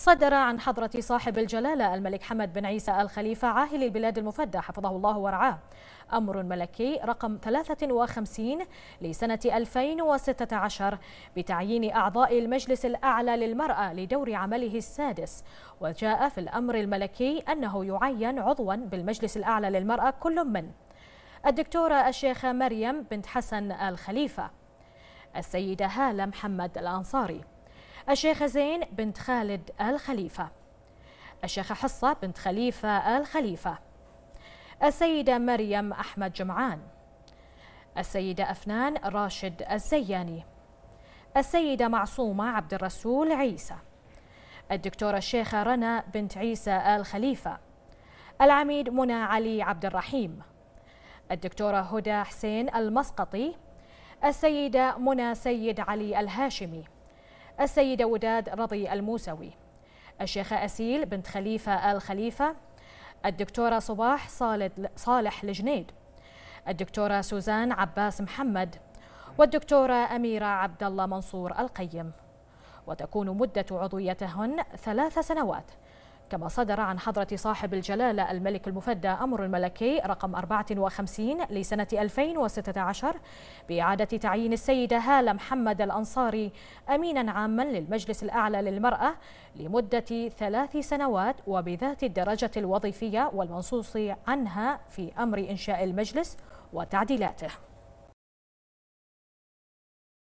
صدر عن حضرة صاحب الجلالة الملك حمد بن عيسى الخليفة عاهل البلاد المفدى حفظه الله ورعاه أمر ملكي رقم 53 لسنة 2016 بتعيين أعضاء المجلس الأعلى للمرأة لدور عمله السادس وجاء في الأمر الملكي أنه يعين عضوا بالمجلس الأعلى للمرأة كل من الدكتورة الشيخة مريم بنت حسن الخليفة السيدة هالة محمد الأنصاري الشيخة زين بنت خالد الخليفة الشيخة حصة بنت خليفة الخليفة السيدة مريم أحمد جمعان السيدة أفنان راشد الزياني السيدة معصومة عبد الرسول عيسى الدكتورة الشيخة رنا بنت عيسى آل خليفة العميد منى علي عبد الرحيم الدكتورة هدى حسين المسقطي السيدة منى سيد علي الهاشمي السيدة وداد رضي الموسوي الشيخة أسيل بنت خليفة آل خليفة الدكتورة صباح صالح الجنيد الدكتورة سوزان عباس محمد والدكتورة أميرة عبد الله منصور القيم وتكون مدة عضويتهن ثلاث سنوات كما صدر عن حضرة صاحب الجلالة الملك المفدى أمر الملكي رقم 54 لسنة 2016 بإعادة تعيين السيدة هالة محمد الأنصاري أمينا عاما للمجلس الأعلى للمرأة لمدة ثلاث سنوات وبذات الدرجة الوظيفية والمنصوص عنها في أمر إنشاء المجلس وتعديلاته